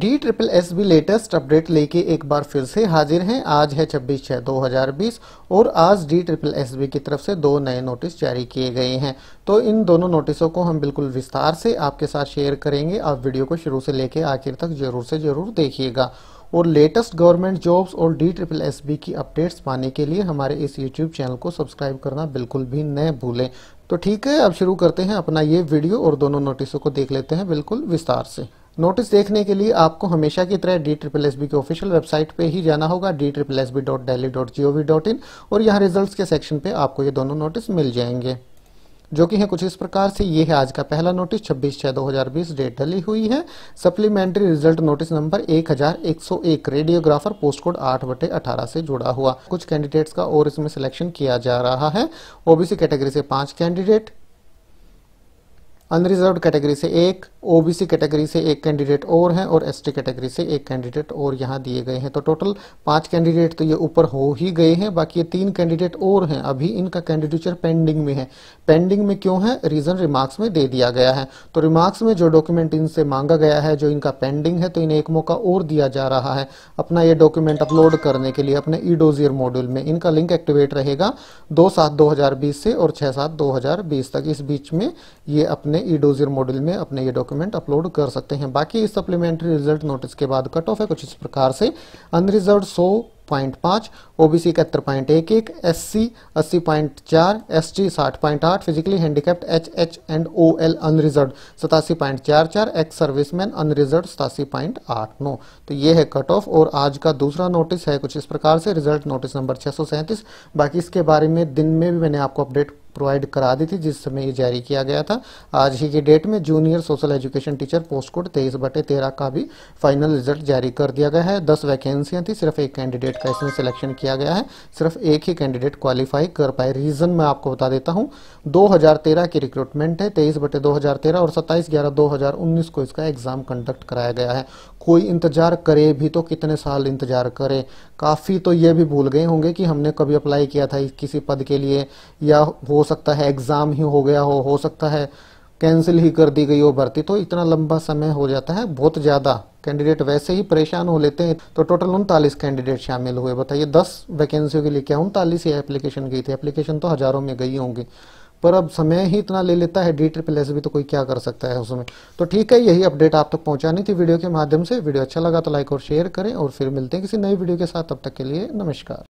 D triple S B latest update लेके एक बार फिर से हाजिर हैं आज है 26 छः 2020 और आज डी ट्रिपल एस बी की तरफ से दो नए नोटिस जारी किए गए हैं तो इन दोनों नोटिसों को हम बिल्कुल विस्तार से आपके साथ शेयर करेंगे आप वीडियो को शुरू से लेके आखिर तक जरूर से ज़रूर देखिएगा और लेटेस्ट गवर्नमेंट जॉब्स और डी ट्रिपल एस बी की अपडेट्स पाने के लिए हमारे इस यूट्यूब चैनल को सब्सक्राइब करना बिल्कुल भी न भूलें तो ठीक है अब शुरू करते हैं अपना ये वीडियो और दोनों नोटिसों को देख लेते हैं बिल्कुल विस्तार से नोटिस देखने के लिए आपको हमेशा की तरह डी ट्रिपल एस बी की ऑफिशियल वेबसाइट पे ही जाना होगा D triple S B dot Delhi dot G O V dot in और यहाँ रिजल्ट के सेक्शन पे आपको ये दोनों नोटिस मिल जाएंगे जो कि है कुछ इस प्रकार से ये है आज का पहला नोटिस 26 छः 2020 डेट डली हुई है supplementary result notice number 1101 radiographer post code आठ बटे अठारह से जुड़ा हुआ कुछ कैंडिडेट्स का और इसमें सिलेक्शन किया जा रहा है ओबीसी कैटेगरी से पांच कैंडिडेट अनरिजर्व कैटेगरी से एक ओबीसी कैटेगरी से एक कैंडिडेट और हैं और एसटी कैटेगरी से एक कैंडिडेट और यहाँ दिए गए हैं तो टोटल पांच कैंडिडेट तो ये ऊपर हो ही गए हैं बाकी ये तीन कैंडिडेट और हैं अभी इनका कैंडिडेचर पेंडिंग में है पेंडिंग में क्यों है रीजन रिमार्क्स में दे दिया गया है तो रिमार्क्स में जो डॉक्यूमेंट इनसे मांगा गया है जो इनका पेंडिंग है तो इन्हें एक मौका और दिया जा रहा है अपना ये डॉक्यूमेंट अपलोड करने के लिए अपने ईडोजियर मॉड्यूल में इनका लिंक एक्टिवेट रहेगा दो सात दो से और छह सात दो तक इस बीच में ये अपने अपने ई डोजियर मॉड्यूल में अपने ये डॉक्यूमेंट अपलोड कर सकते हैं बाकी सप्लीमेंट्री रिजल्ट नोटिस के बाद कट ऑफ है कुछ इस प्रकार से अनरिजर्व सो पॉइंट पाँच ओ बी सी इकहत्तर पॉइंट एक एक एस सी अस्सी पॉइंट चार एस टी साठ पॉइंट आठ physically handicapped H H and O L unreserved सतासी पॉइंट चार चार एक्स सर्विसमैन अनरिजर्व सतासी पॉइंट आठ नौ तो ये है कट ऑफ और आज का दूसरा नोटिस है कुछ इस प्रकार से रिजल्ट नोटिस नंबर छः सौ सैंतीस बाकी इसके बारे में दिन में भी मैंने आपको अपडेट प्रोवाइड करा दी थी जिस समय ये जारी किया गया था आज ही की डेट में junior social education teacher post code तेईस बटे तेरह का भी फाइनल रिजल्ट जारी कर दिया गया है दस वैकेंसियां थी सिर्फ एक कैंडिडेट का इसमें सिलेक्शन किया गया है सिर्फ एक ही कैंडिडेट क्वालिफाई कर पाए रीजन मैं आपको बता देता हूँ दो की रिक्रूटमेंट है तेईस बटे दो और सत्ताईस ग्यारह दो को इसका एग्जाम कंडक्ट कराया गया है कोई इंतजार करे भी तो कितने साल इंतजार करे काफ़ी तो ये भी भूल गए होंगे कि हमने कभी अप्लाई किया था किसी पद के लिए या हो सकता है एग्ज़ाम ही हो गया हो हो सकता है कैंसिल ही कर दी गई हो भर्ती तो इतना लंबा समय हो जाता है बहुत ज़्यादा कैंडिडेट वैसे ही परेशान हो लेते हैं तो टोटल उनतालीस कैंडिडेट शामिल हुए बताइए दस वैकेंसियों के लिए क्या उनतालीस ही एप्लीकेशन गई थी एप्लीकेशन तो हज़ारों में गई होंगी पर अब समय ही इतना ले लेता है डीट रिप्लेस भी तो कोई क्या कर सकता है उसमें तो ठीक है यही अपडेट आप तक तो पहुंचानी थी वीडियो के माध्यम से वीडियो अच्छा लगा तो लाइक और शेयर करें और फिर मिलते हैं किसी नई वीडियो के साथ तब तक के लिए नमस्कार